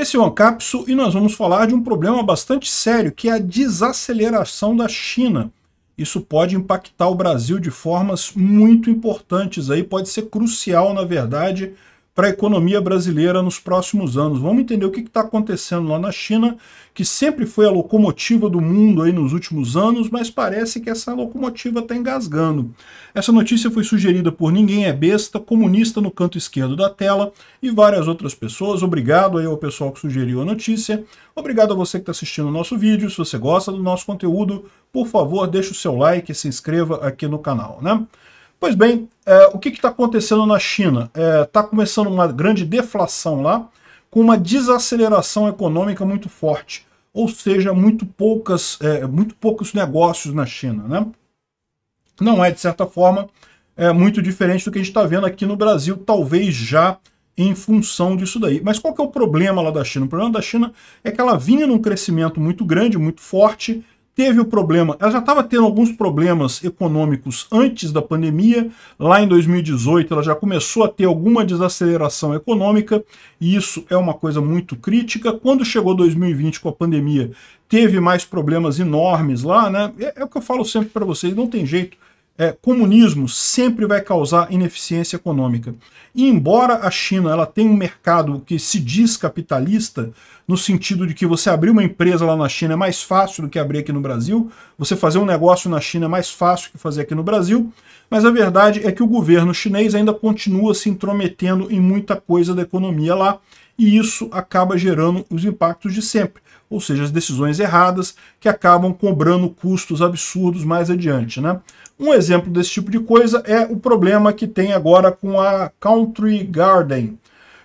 Esse é o Ancapsu e nós vamos falar de um problema bastante sério, que é a desaceleração da China. Isso pode impactar o Brasil de formas muito importantes, aí pode ser crucial, na verdade, para a economia brasileira nos próximos anos. Vamos entender o que está acontecendo lá na China, que sempre foi a locomotiva do mundo aí nos últimos anos, mas parece que essa locomotiva está engasgando. Essa notícia foi sugerida por Ninguém é Besta, comunista no canto esquerdo da tela e várias outras pessoas. Obrigado aí ao pessoal que sugeriu a notícia. Obrigado a você que está assistindo o nosso vídeo. Se você gosta do nosso conteúdo, por favor, deixe o seu like e se inscreva aqui no canal, né? Pois bem, é, o que está acontecendo na China? Está é, tá começando uma grande deflação lá, com uma desaceleração econômica muito forte. Ou seja, muito, poucas, é, muito poucos negócios na China. Né? Não é, de certa forma, é, muito diferente do que a gente está vendo aqui no Brasil, talvez já em função disso daí. Mas qual que é o problema lá da China? O problema da China é que ela vinha num crescimento muito grande, muito forte, teve o problema, ela já estava tendo alguns problemas econômicos antes da pandemia, lá em 2018 ela já começou a ter alguma desaceleração econômica, e isso é uma coisa muito crítica. Quando chegou 2020 com a pandemia, teve mais problemas enormes lá, né? É, é o que eu falo sempre para vocês, não tem jeito é, comunismo sempre vai causar ineficiência econômica. E embora a China ela tenha um mercado que se diz capitalista, no sentido de que você abrir uma empresa lá na China é mais fácil do que abrir aqui no Brasil, você fazer um negócio na China é mais fácil que fazer aqui no Brasil, mas a verdade é que o governo chinês ainda continua se intrometendo em muita coisa da economia lá, e isso acaba gerando os impactos de sempre, ou seja, as decisões erradas que acabam cobrando custos absurdos mais adiante. Né? Um exemplo desse tipo de coisa é o problema que tem agora com a Country Garden.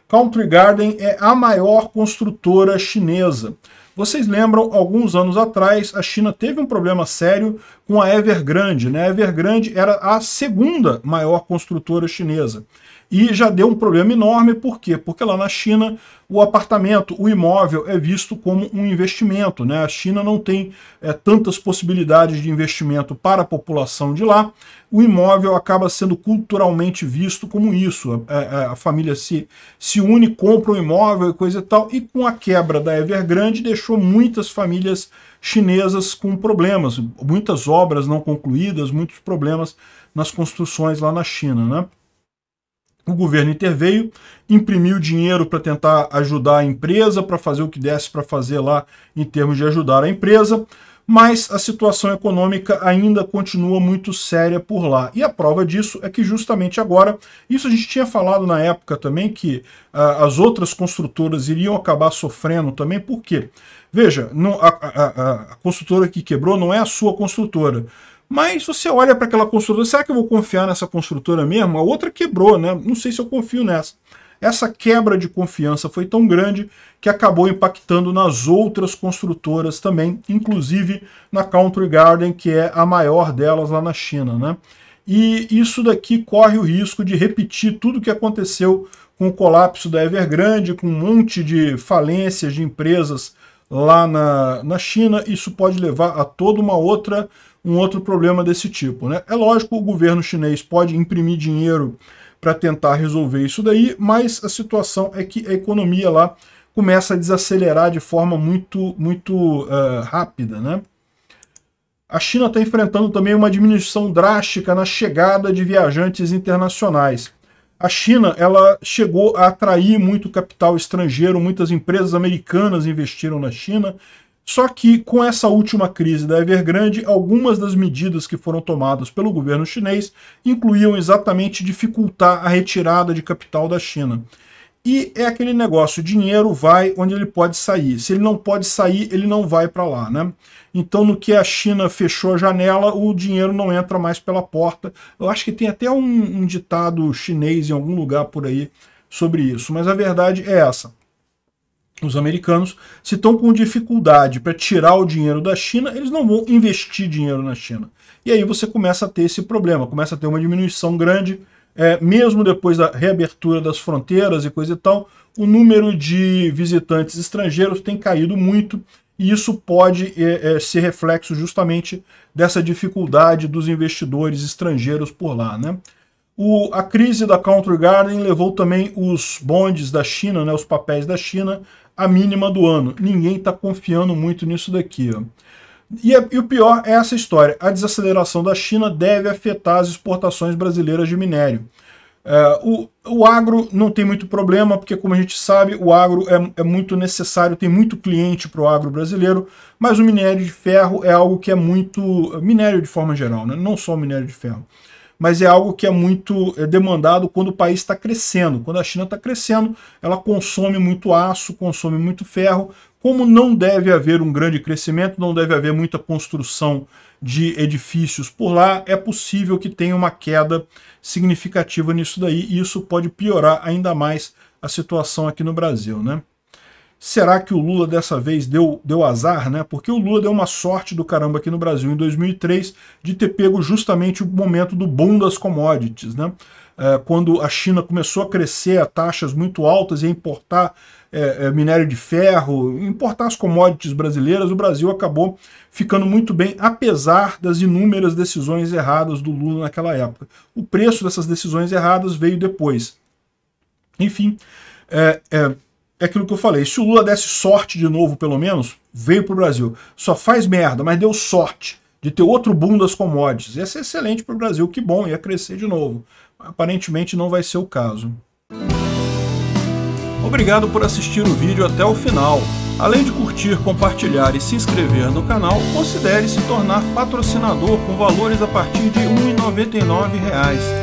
Country Garden é a maior construtora chinesa. Vocês lembram, alguns anos atrás, a China teve um problema sério com a Evergrande. Né? A Evergrande era a segunda maior construtora chinesa. E já deu um problema enorme, por quê? Porque lá na China o apartamento, o imóvel é visto como um investimento. Né? A China não tem é, tantas possibilidades de investimento para a população de lá. O imóvel acaba sendo culturalmente visto como isso. A, a, é, é, a família se, se une, compra um imóvel e coisa e tal. E com a quebra da Evergrande, deixou muitas famílias chinesas com problemas. Muitas obras não concluídas, muitos problemas nas construções lá na China. Né? O governo interveio, imprimiu dinheiro para tentar ajudar a empresa, para fazer o que desse para fazer lá em termos de ajudar a empresa, mas a situação econômica ainda continua muito séria por lá. E a prova disso é que justamente agora, isso a gente tinha falado na época também, que ah, as outras construtoras iriam acabar sofrendo também, por quê? Veja, a, a, a construtora que quebrou não é a sua construtora. Mas você olha para aquela construtora, será que eu vou confiar nessa construtora mesmo? A outra quebrou, né? Não sei se eu confio nessa. Essa quebra de confiança foi tão grande que acabou impactando nas outras construtoras também, inclusive na Country Garden, que é a maior delas lá na China, né? E isso daqui corre o risco de repetir tudo o que aconteceu com o colapso da Evergrande, com um monte de falências de empresas lá na, na China. Isso pode levar a toda uma outra um outro problema desse tipo. Né? É lógico, o governo chinês pode imprimir dinheiro para tentar resolver isso daí, mas a situação é que a economia lá começa a desacelerar de forma muito, muito uh, rápida. Né? A China está enfrentando também uma diminuição drástica na chegada de viajantes internacionais. A China ela chegou a atrair muito capital estrangeiro, muitas empresas americanas investiram na China, só que com essa última crise da Evergrande, algumas das medidas que foram tomadas pelo governo chinês incluíam exatamente dificultar a retirada de capital da China. E é aquele negócio, dinheiro vai onde ele pode sair. Se ele não pode sair, ele não vai para lá, né? Então, no que a China fechou a janela, o dinheiro não entra mais pela porta. Eu acho que tem até um, um ditado chinês em algum lugar por aí sobre isso, mas a verdade é essa os americanos, se estão com dificuldade para tirar o dinheiro da China, eles não vão investir dinheiro na China. E aí você começa a ter esse problema, começa a ter uma diminuição grande, é, mesmo depois da reabertura das fronteiras e coisa e tal, o número de visitantes estrangeiros tem caído muito, e isso pode é, é, ser reflexo justamente dessa dificuldade dos investidores estrangeiros por lá. Né? O, a crise da Country Garden levou também os bondes da China, né, os papéis da China, à mínima do ano. Ninguém está confiando muito nisso daqui. Ó. E, é, e, o pior é essa história. A desaceleração da China deve afetar as exportações brasileiras de minério. É, o, o agro não tem muito problema, porque como a gente sabe, o agro é, é muito necessário, tem muito cliente para o agro brasileiro, mas o minério de ferro é algo que é muito... minério de forma geral, né? não só o minério de ferro mas é algo que é muito é demandado quando o país está crescendo. Quando a China está crescendo, ela consome muito aço, consome muito ferro. Como não deve haver um grande crescimento, não deve haver muita construção de edifícios por lá, é possível que tenha uma queda significativa nisso daí, e isso pode piorar ainda mais a situação aqui no Brasil, né? Será que o Lula dessa vez deu, deu azar, né? Porque o Lula deu uma sorte do caramba aqui no Brasil em 2003 de ter pego justamente o momento do boom das commodities, né? É, quando a China começou a crescer a taxas muito altas e a importar é, é, minério de ferro, importar as commodities brasileiras, o Brasil acabou ficando muito bem, apesar das inúmeras decisões erradas do Lula naquela época. O preço dessas decisões erradas veio depois. Enfim, é, é, é aquilo que eu falei. Se o Lula desse sorte de novo, pelo menos, veio para o Brasil. Só faz merda, mas deu sorte de ter outro boom das commodities. Ia ser excelente para o Brasil, que bom, ia crescer de novo. Aparentemente não vai ser o caso. Obrigado por assistir o vídeo até o final. Além de curtir, compartilhar e se inscrever no canal, considere se tornar patrocinador com valores a partir de R$ 1,99